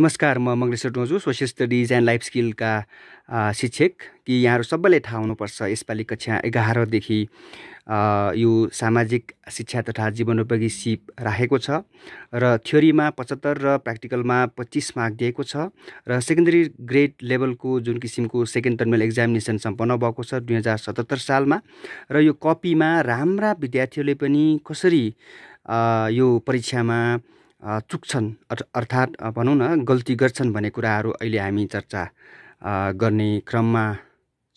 नमस्कार म Mangleshwar Doju social studies and life स्किलका शिक्षक कि यहाँहरू सबैलाई थाहा हुनुपर्छ यसपालि कक्षा एघारदेखि यो सामाजिक शिक्षा तथा जीवनोपयोगी सिप राखेको छ र थ्योरीमा पचहत्तर र प्र्याक्टिकलमा पच्चिस मार्क दिएको छ र सेकेन्डरी ग्रेड लेभलको जुन किसिमको सेकेन्ड टर्मिनल एक्जामिनेसन सम्पन्न भएको छ दुई हजार सतहत्तर सालमा र यो कपीमा राम्रा विद्यार्थीहरूले पनि कसरी यो परीक्षामा चुक्छन् अर्थात् भनौँ न गल्ती गर्छन् भन्ने कुराहरू अहिले हामी चर्चा गर्ने क्रममा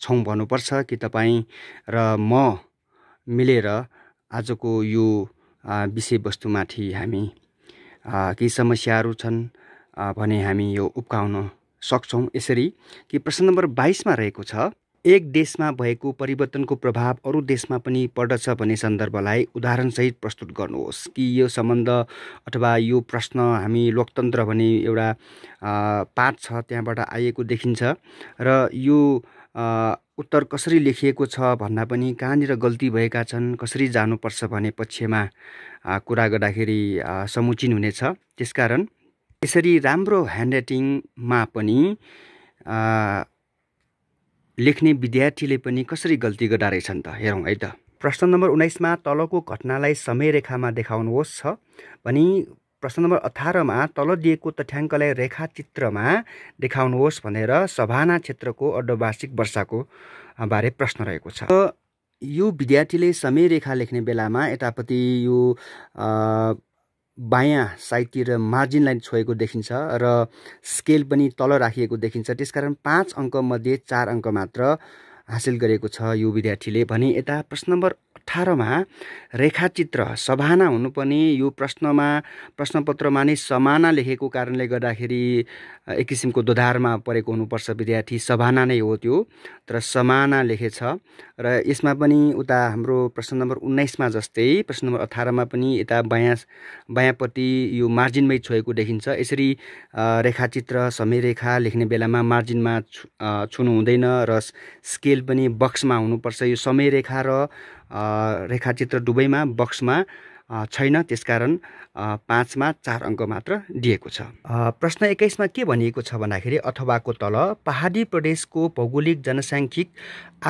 छौँ भन्नुपर्छ कि तपाईँ र म मिलेर आजको यो विषयवस्तुमाथि हामी केही समस्याहरू छन् भने हामी यो उब्काउन सक्छौँ यसरी कि प्रश्न नम्बर बाइसमा रहेको छ एक देशमा भएको परिवर्तनको प्रभाव अरू देशमा पनि पर्दछ भन्ने सन्दर्भलाई उदाहरणसहित प्रस्तुत गर्नुहोस् कि यो सम्बन्ध अथवा यो प्रश्न हामी लोकतन्त्र भन्ने एउटा पाठ छ त्यहाँबाट आएको देखिन्छ र यो उत्तर कसरी लेखिएको छ भन्दा पनि कहाँनिर गल्ती भएका छन् कसरी जानुपर्छ भन्ने पक्षमा कुरा गर्दाखेरि समुचीन हुनेछ त्यसकारण यसरी राम्रो ह्यान्ड राइटिङमा पनि लेख्ने विद्यार्थीले पनि कसरी गल्ती गर्दा त हेरौँ है त प्रश्न नम्बर उन्नाइसमा तलको घटनालाई समय रेखामा देखाउनुहोस् छ भने प्रश्न नम्बर अठारमा तल दिएको तथ्याङ्कलाई रेखाचित्रमा देखाउनुहोस् भनेर सभाना क्षेत्रको अर्धवार्षिक वर्षाको बारे प्रश्न रहेको छ यो विद्यार्थीले समय रेखा लेख्ने बेलामा यतापट्टि यो बायाँ साइडतिर मार्जिन लाइन छोएको देखिन्छ र स्केल पनि तल राखिएको देखिन्छ त्यसकारण पाँच अङ्कमध्ये चार अङ्क मात्र हासिल गरेको छ यो विद्यार्थीले भने यता प्रश्न नम्बर अठारमा रेखाचित्र सभाना हुनुपर्ने यो प्रश्नमा प्रश्नपत्रमा नै समाना लेखेको कारणले गर्दाखेरि एक किसिमको दोधारमा परेको हुनुपर्छ विद्यार्थी सभाना नै हो त्यो तर समाना लेखेछ र यसमा पनि उता हाम्रो प्रश्न नम्बर उन्नाइसमा जस्तै प्रश्न नम्बर अठारमा पनि यता बायाँ बायाँपट्टि यो मार्जिनमै छोएको देखिन्छ यसरी रेखाचित्र समय रेखा लेख्ने बेलामा मार्जिनमा छु छुनु हुँदैन र स्केल पनि बक्समा हुनुपर्छ यो समय रेखा र रेखाचित्र दुवैमा बक्समा छैन त्यसकारण पाँचमा चार अङ्क मात्र दिएको छ प्रश्न एक्काइसमा के भनिएको छ भन्दाखेरि अथवाको तल पहाडी प्रदेशको भौगोलिक जनसाङ्ख्यिक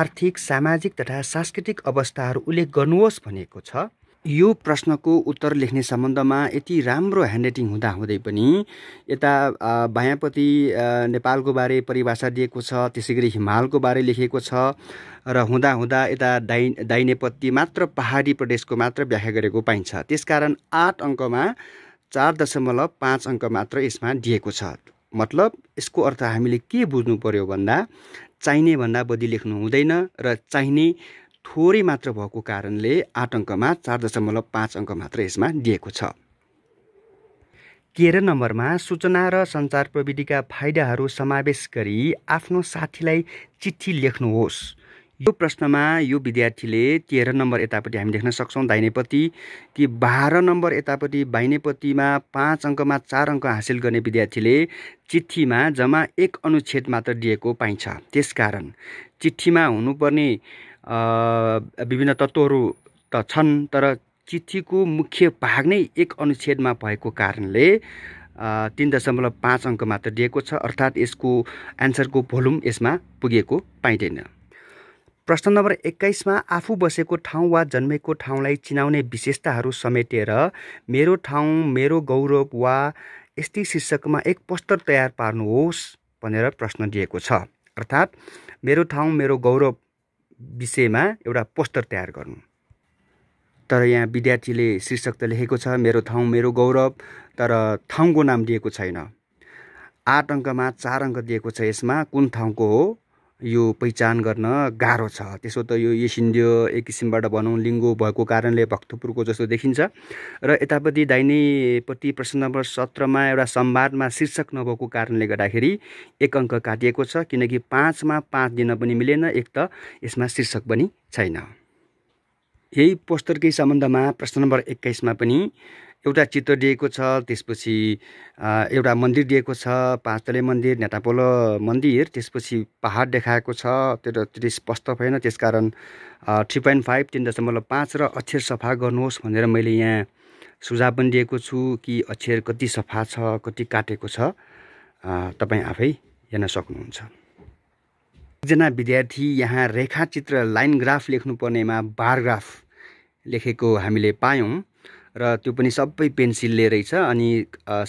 आर्थिक सामाजिक तथा सांस्कृतिक अवस्थाहरू उल्लेख गर्नुहोस् भनेको छ यो प्रश्नको उत्तर लेख्ने सम्बन्धमा यति राम्रो ह्यान्डराइटिङ हुँदाहुँदै पनि यता बायाँपट्टि नेपालको बारे परिभाषा दिएको छ त्यसै गरी हिमालको बारे लेखिएको छ र हुँदाहुँदा यता दाइ दाइनेपत्ती मात्र पहाडी प्रदेशको मात्र व्याख्या गरेको पाइन्छ त्यसकारण आठ अङ्कमा चार दशमलव पाँच अङ्क मात्र यसमा दिएको छ मतलब यसको अर्थ हामीले के बुझ्नु पऱ्यो भन्दा चाहिने भन्दा बढी लेख्नु हुँदैन र चाहिने थोरै मात्र भएको कारणले आठ अङ्कमा चार दशमलव पाँच अङ्क मात्र यसमा दिएको छ तेह्र नम्बरमा सूचना र सञ्चार प्रविधिका फाइदाहरू समावेश गरी आफ्नो साथीलाई चिठी लेख्नुहोस् यो प्रश्नमा यो विद्यार्थीले तेह्र नम्बर यतापट्टि हामी देख्न सक्छौँ दाहिनेपट्टि कि बाह्र नम्बर यतापट्टि बाहिनेपट्टिमा पाँच अङ्कमा चार अङ्क हासिल गर्ने विद्यार्थीले चिठीमा जम्मा एक अनुच्छेद मात्र दिएको पाइन्छ त्यसकारण चिठीमा हुनुपर्ने विभिन्न तत्त्वहरू त छन् तर चिठीको मुख्य भाग नै एक अनुच्छेदमा भएको कारणले तिन दशमलव पाँच अङ्क मात्र दिएको छ अर्थात् यसको एन्सरको भोल्युम यसमा पुगेको पाइँदैन प्रश्न नम्बर एक्काइसमा आफू बसेको ठाउँ वा जन्मेको ठाउँलाई चिनाउने विशेषताहरू समेटेर मेरो ठाउँ मेरो गौरव वा यस्तै शीर्षकमा एक पोस्टर तयार पार्नुहोस् भनेर प्रश्न दिएको छ अर्थात् मेरो ठाउँ मेरो गौरव विषयमा एउटा पोस्टर तयार गर्नु तर यहाँ विद्यार्थीले शीर्षक त लेखेको छ मेरो ठाउँ मेरो गौरव तर ठाउँको नाम दिएको छैन आठ अङ्कमा चार अङ्क दिएको छ यसमा कुन ठाउँको हो यो पहिचान गर्न गाह्रो छ त्यसो त यो एसिन्डियो एक किसिमबाट भनौँ लिङ्गो भएको कारणले भक्तपुरको जस्तो देखिन्छ र यतापट्टि दाहिनेपट्टि प्रश्न नम्बर सत्रमा एउटा संवादमा शीर्षक नभएको कारणले गर्दाखेरि एक अङ्क काटिएको छ किनकि पाँचमा पाँच दिन पनि मिलेन एक त यसमा शीर्षक पनि छैन यही पोस्टरकै सम्बन्धमा प्रश्न नम्बर एक्काइसमा पनि एउटा चित्र दिएको छ त्यसपछि एउटा मन्दिर दिएको छ पाँच तले मन्दिर नेतापोल मन्दिर त्यसपछि पहाड देखाएको छ त्यो त्यति स्पष्ट भएन त्यसकारण थ्री पोइन्ट फाइभ तिन दशमलव पाँच र अक्षर सफा गर्नुहोस् भनेर मैले यहाँ सुझाव पनि दिएको छु कि अक्षर कति सफा छ कति काटेको छ तपाईँ आफै हेर्न सक्नुहुन्छ एकजना विद्यार्थी यहाँ रेखाचित्र लाइन ग्राफ लेख्नुपर्नेमा बारग्राफ लेखेको हामीले पायौँ र त्यो पनि सबै पेन्सिलले रहेछ अनि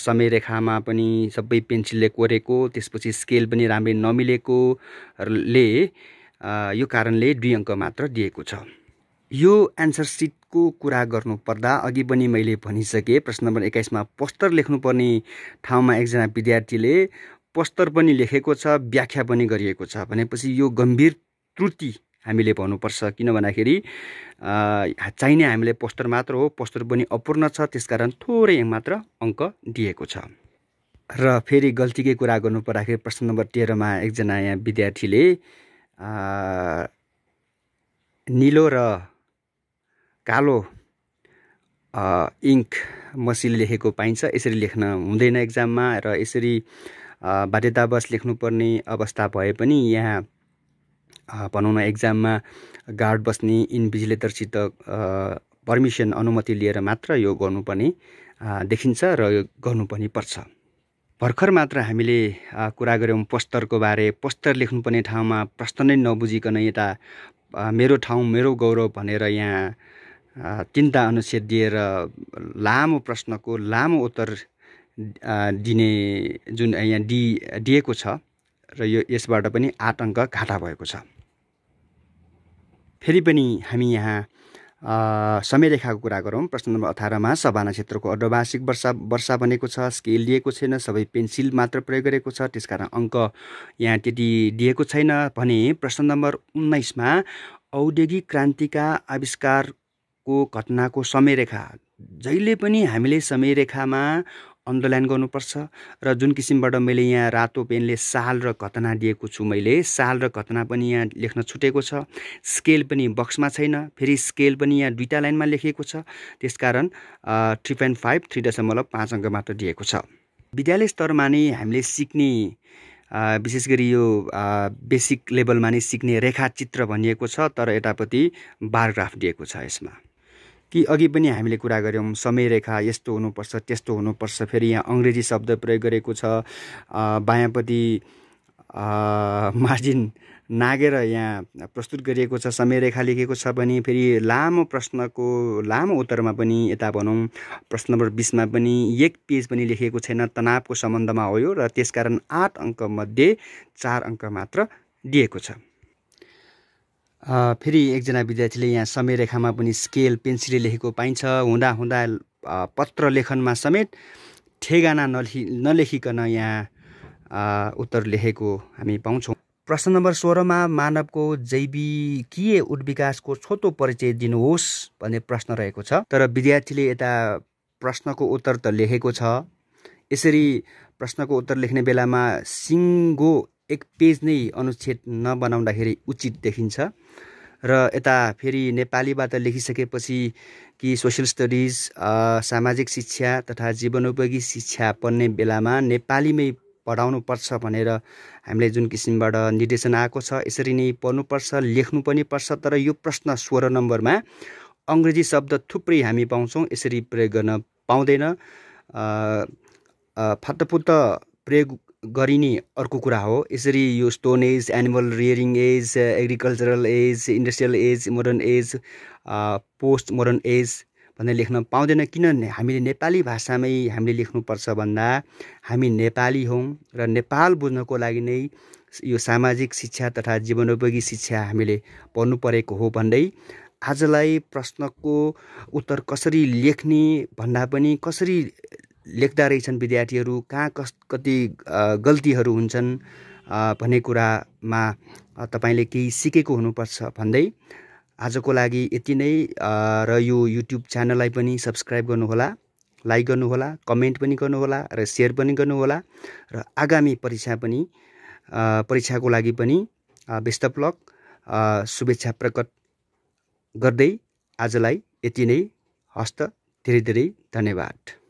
समय रेखामा पनि सबै पेन्सिलले कोरेको त्यसपछि स्केल पनि राम्ररी नमिलेकोले यो कारणले दुई अङ्क मात्र दिएको छ यो एन्सर सिटको कुरा गर्नुपर्दा अघि पनि मैले भनिसकेँ प्रश्न नम्बर एक्काइसमा पोस्टर लेख्नुपर्ने ठाउँमा एकजना विद्यार्थीले पोस्टर पनि लेखेको छ व्याख्या पनि गरिएको छ भनेपछि यो गम्भीर त्रुटि हामीले भन्नुपर्छ किन भन्दाखेरि चाहिने हामीले पोस्टर मात्र हो पोस्टर पनि अपूर्ण छ त्यसकारण थोरै मात्र अङ्क दिएको छ र फेरि गल्तीकै कुरा गर्नु पर्दाखेरि प्रश्न नम्बर तेह्रमा एकजना यहाँ विद्यार्थीले निलो र कालो इङ्क मसिन लेखेको पाइन्छ यसरी लेख्न हुँदैन एक्जाममा र यसरी बाध्यतावश लेख्नुपर्ने अवस्था भए पनि यहाँ भनौँ न एक्जाममा गार्ड बस्ने इन्भिजिलेटरसित पर्मिसन अनुमति लिएर मात्र यो गर्नुपर्ने देखिन्छ र यो गर्नु पनि पर्छ भर्खर मात्र हामीले कुरा गऱ्यौँ पोस्टरको बारे पोस्टर लेख्नुपर्ने ठाउँमा प्रश्न नै नबुझिकन यता मेरो ठाउँ मेरो गौरव भनेर यहाँ तिनवटा अनुच्छेद दिएर लामो प्रश्नको लामो उत्तर दिने जुन यहाँ दि दिएको छ र यो यसबाट पनि आतङ्क घाटा भएको छ फेरि पनि हामी यहाँ समयरेखाको कुरा गरौँ प्रश्न नम्बर अठारमा सभाना क्षेत्रको अर्धवार्षिक वर्षा वर्षा बनेको छ स्केल लिएको छैन सबै पेन्सिल मात्र प्रयोग गरेको छ त्यसकारण अङ्क यहाँ त्यति दिएको छैन भने प्रश्न नम्बर उन्नाइसमा औद्योगिक क्रान्तिका आविष्कारको घटनाको समयरेखा जहिले पनि हामीले समयरेखामा अन्डरलाइन गर्नुपर्छ र जुन किसिमबाट मैले यहाँ रातो पेनले साल र घटना दिएको छु मैले साल र घटना पनि यहाँ लेख्न छुटेको छ स्केल पनि बक्समा छैन फेरि स्केल पनि यहाँ दुईवटा लाइनमा लेखिएको छ त्यसकारण थ्री पोइन्ट फाइभ थ्री दशमलव पाँच अङ्क मात्र दिएको छ विद्यालय स्तरमा नै हामीले सिक्ने विशेष गरी यो बेसिक लेभलमा नै सिक्ने रेखाचित्र भनिएको छ तर यतापट्टि बारग्राफ दिएको छ यसमा कि अघि पनि हामीले कुरा गऱ्यौँ समयरेखा यस्तो हुनुपर्छ त्यस्तो हुनुपर्छ फेरि यहाँ अङ्ग्रेजी शब्द प्रयोग गरेको छ बायाँपट्टि मार्जिन नागेर यहाँ प्रस्तुत गरिएको छ समयरेखा लेखेको छ भने फेरि लामो प्रश्नको लामो उत्तरमा पनि यता भनौँ प्रश्न नम्बर बिसमा पनि एक पेज पनि लेखिएको छैन तनावको सम्बन्धमा हो यो र त्यसकारण आठ अङ्कमध्ये चार अङ्क मात्र दिएको छ फेरि एकजना विद्यार्थीले यहाँ समय रेखामा पनि स्केल पेन्सिलले लेखेको पाइन्छ हुँदा हुँदा पत्र लेखनमा समेत ठेगाना नलेखि नलेखिकन यहाँ उत्तर लेखेको हामी पाउँछौँ प्रश्न नम्बर सोह्रमा मानवको जैविकीय उद्विकासको छोटो परिचय दिनुहोस् भन्ने प्रश्न रहेको छ तर विद्यार्थीले यता प्रश्नको उत्तर त लेखेको छ यसरी प्रश्नको उत्तर लेख्ने बेलामा सिङ्गो एक पेज नै अनुच्छेद नबनाउँदाखेरि उचित देखिन्छ र यता फेरि नेपालीबाट लेखिसकेपछि कि सोसियल स्टडिज सामाजिक शिक्षा तथा जीवनोपयोगी शिक्षा पढ्ने बेलामा नेपालीमै पढाउनुपर्छ भनेर हामीले जुन किसिमबाट निर्देशन आएको छ यसरी नै पढ्नुपर्छ लेख्नु पनि पर्छ तर यो प्रश्न सोह्र नम्बरमा अङ्ग्रेजी शब्द थुप्रै हामी पाउँछौँ यसरी प्रयोग गर्न पाउँदैन फातफुत्त प्रयोग गरिने अर्को कुरा हो यसरी यो stone age animal rearing age agricultural age industrial age modern age post modern age भनेर लेख्न पाउँदैन किनभने हामीले नेपाली भाषामै हामीले लेख्नुपर्छ भन्दा हामी नेपाली हौँ र नेपाल बुझ्नको लागि नै यो सामाजिक शिक्षा तथा जीवनोपयोगी शिक्षा हामीले पढ्नु परेको हो भन्दै आजलाई प्रश्नको उत्तर कसरी लेख्ने भन्दा पनि कसरी लेख्दा रहेछन् विद्यार्थीहरू कहाँ कस कति गल्तीहरू हुन्छन् भन्ने कुरामा तपाईँले केही सिकेको हुनुपर्छ भन्दै आजको लागि यति नै र यो युट्युब च्यानललाई पनि सब्सक्राइब गर्नुहोला लाइक गर्नुहोला कमेन्ट पनि गर्नुहोला र सेयर पनि गर्नुहोला र आगामी परीक्षा पनि परीक्षाको लागि पनि बेस्ट अफ शुभेच्छा प्रकट गर्दै आजलाई यति नै हस्त धेरै धेरै धन्यवाद